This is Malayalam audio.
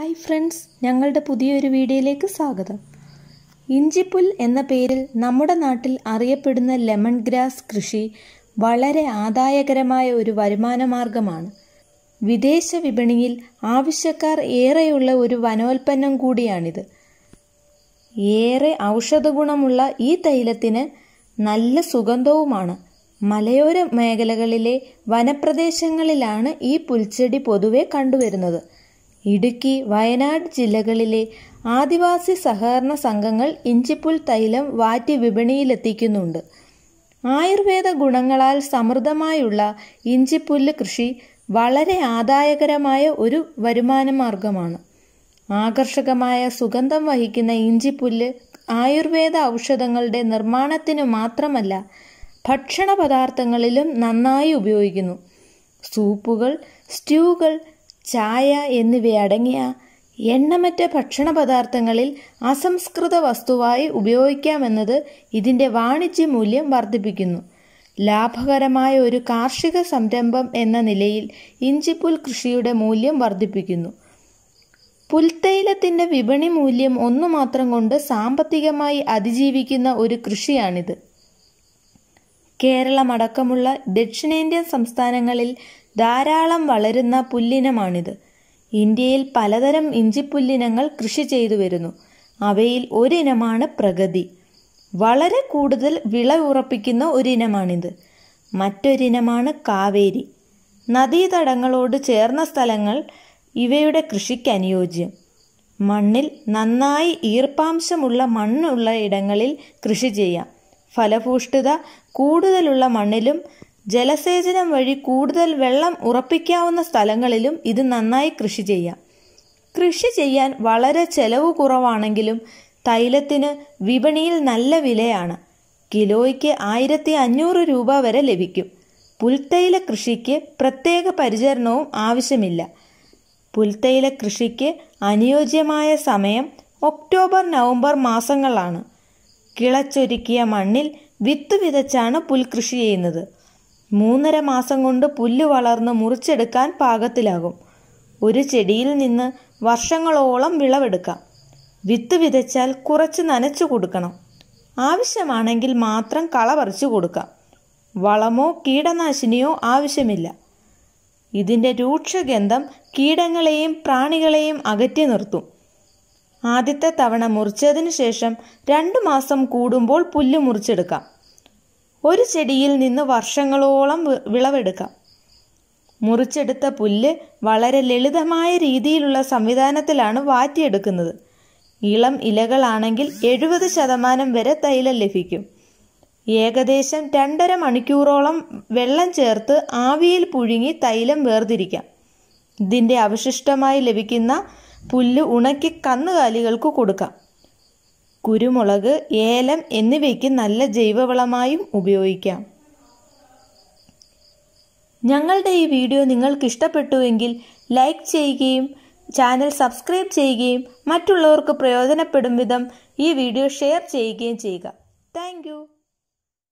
ഹായ് ഫ്രണ്ട്സ് ഞങ്ങളുടെ പുതിയൊരു വീഡിയോയിലേക്ക് സ്വാഗതം ഇഞ്ചിപ്പുൽ എന്ന പേരിൽ നമ്മുടെ നാട്ടിൽ അറിയപ്പെടുന്ന ലെമൺ ഗ്രാസ് കൃഷി വളരെ ആദായകരമായ ഒരു വരുമാന മാർഗമാണ് വിദേശ വിപണിയിൽ ആവശ്യക്കാർ ഏറെയുള്ള ഒരു വനോൽപ്പന്നം കൂടിയാണിത് ഏറെ ഔഷധ ഗുണമുള്ള ഈ തൈലത്തിന് നല്ല സുഗന്ധവുമാണ് മലയോര മേഖലകളിലെ വനപ്രദേശങ്ങളിലാണ് ഈ പുൽച്ചെടി പൊതുവെ കണ്ടുവരുന്നത് ഇടുക്കി വയനാട് ജില്ലകളിലെ ആദിവാസി സഹകരണ സംഘങ്ങൾ ഇഞ്ചിപ്പുൽ തൈലം വാറ്റി വിപണിയിലെത്തിക്കുന്നുണ്ട് ആയുർവേദ ഗുണങ്ങളാൽ സമൃദ്ധമായുള്ള ഇഞ്ചിപ്പുല്ല് കൃഷി വളരെ ആദായകരമായ ഒരു വരുമാനമാർഗമാണ് ആകർഷകമായ സുഗന്ധം വഹിക്കുന്ന ഇഞ്ചിപ്പുല്ല് ആയുർവേദ ഔഷധങ്ങളുടെ നിർമ്മാണത്തിനു മാത്രമല്ല ഭക്ഷണ പദാർത്ഥങ്ങളിലും നന്നായി ഉപയോഗിക്കുന്നു സൂപ്പുകൾ സ്റ്റ്യൂകൾ ചായ എന്നിവയടങ്ങിയ എണ്ണമറ്റ ഭക്ഷണ പദാർത്ഥങ്ങളിൽ അസംസ്കൃത വസ്തുവായി ഉപയോഗിക്കാമെന്നത് ഇതിൻ്റെ വാണിജ്യ മൂല്യം വർദ്ധിപ്പിക്കുന്നു ലാഭകരമായ ഒരു കാർഷിക സംരംഭം എന്ന നിലയിൽ ഇഞ്ചിപ്പുൽ കൃഷിയുടെ മൂല്യം വർദ്ധിപ്പിക്കുന്നു പുൽത്തൈലത്തിൻ്റെ വിപണി മൂല്യം ഒന്നു മാത്രം കൊണ്ട് സാമ്പത്തികമായി അതിജീവിക്കുന്ന ഒരു കൃഷിയാണിത് കേരളമടക്കമുള്ള ദക്ഷിണേന്ത്യൻ സംസ്ഥാനങ്ങളിൽ ധാരാളം വളരുന്ന പുല്ലിനമാണിത് ഇന്ത്യയിൽ പലതരം ഇഞ്ചിപ്പുല്ലിനങ്ങൾ കൃഷി ചെയ്തു വരുന്നു അവയിൽ ഒരിനമാണ് പ്രഗതി വളരെ കൂടുതൽ വിള ഉറപ്പിക്കുന്ന ഒരിനമാണിത് മറ്റൊരിനമാണ് കാവേരി നദീതടങ്ങളോട് ചേർന്ന സ്ഥലങ്ങൾ ഇവയുടെ കൃഷിക്ക് അനുയോജ്യം മണ്ണിൽ നന്നായി ഈർപ്പാംശമുള്ള മണ്ണുള്ള ഇടങ്ങളിൽ കൃഷി ചെയ്യാം ഫലഭൂഷ്ഠിത കൂടുതലുള്ള മണ്ണിലും ജലസേചനം വഴി കൂടുതൽ വെള്ളം ഉറപ്പിക്കാവുന്ന സ്ഥലങ്ങളിലും ഇത് നന്നായി കൃഷി ചെയ്യാം കൃഷി ചെയ്യാൻ വളരെ ചെലവ് കുറവാണെങ്കിലും തൈലത്തിന് വിപണിയിൽ നല്ല വിലയാണ് കിലോയ്ക്ക് ആയിരത്തി അഞ്ഞൂറ് രൂപ വരെ ലഭിക്കും പുൽത്തൈല കൃഷിക്ക് പ്രത്യേക പരിചരണവും ആവശ്യമില്ല പുൽത്തൈല കൃഷിക്ക് അനുയോജ്യമായ സമയം ഒക്ടോബർ നവംബർ മാസങ്ങളാണ് കിളച്ചൊരുക്കിയ മണ്ണിൽ വിത്ത് വിതച്ചാണ് പുൽകൃഷി ചെയ്യുന്നത് മൂന്നര മാസം കൊണ്ട് പുല്ല് വളർന്ന് മുറിച്ചെടുക്കാൻ പാകത്തിലാകും ഒരു ചെടിയിൽ നിന്ന് വർഷങ്ങളോളം വിളവെടുക്കാം വിത്ത് വിതച്ചാൽ കുറച്ച് നനച്ചു കൊടുക്കണം ആവശ്യമാണെങ്കിൽ മാത്രം കള പറിച്ചു കൊടുക്കാം വളമോ കീടനാശിനിയോ ആവശ്യമില്ല ഇതിൻ്റെ രൂക്ഷഗന്ധം കീടങ്ങളെയും പ്രാണികളെയും അകറ്റി നിർത്തും ആദ്യത്തെ തവണ മുറിച്ചതിന് ശേഷം രണ്ടു മാസം കൂടുമ്പോൾ പുല്ല് മുറിച്ചെടുക്കാം ഒരു ചെടിയിൽ നിന്ന് വർഷങ്ങളോളം വിളവെടുക്കാം മുറിച്ചെടുത്ത പുല്ല് വളരെ ലളിതമായ രീതിയിലുള്ള സംവിധാനത്തിലാണ് വാറ്റിയെടുക്കുന്നത് ഇളം ഇലകളാണെങ്കിൽ എഴുപത് ശതമാനം വരെ തൈലം ലഭിക്കും ഏകദേശം രണ്ടര മണിക്കൂറോളം വെള്ളം ചേർത്ത് ആവിയിൽ പുഴുങ്ങി തൈലം വേർതിരിക്കാം ഇതിൻ്റെ അവശിഷ്ടമായി ലഭിക്കുന്ന പുല്ല് ഉണക്കി കന്നുകാലികൾക്ക് കൊടുക്കാം കുരുമുളക് ഏലം എന്നിവയ്ക്ക് നല്ല ജൈവവളമായും ഉപയോഗിക്കാം ഞങ്ങളുടെ ഈ വീഡിയോ നിങ്ങൾക്ക് ഇഷ്ടപ്പെട്ടുവെങ്കിൽ ലൈക്ക് ചെയ്യുകയും ചാനൽ സബ്സ്ക്രൈബ് ചെയ്യുകയും മറ്റുള്ളവർക്ക് പ്രയോജനപ്പെടും വിധം ഈ വീഡിയോ ഷെയർ ചെയ്യുകയും ചെയ്യുക താങ്ക്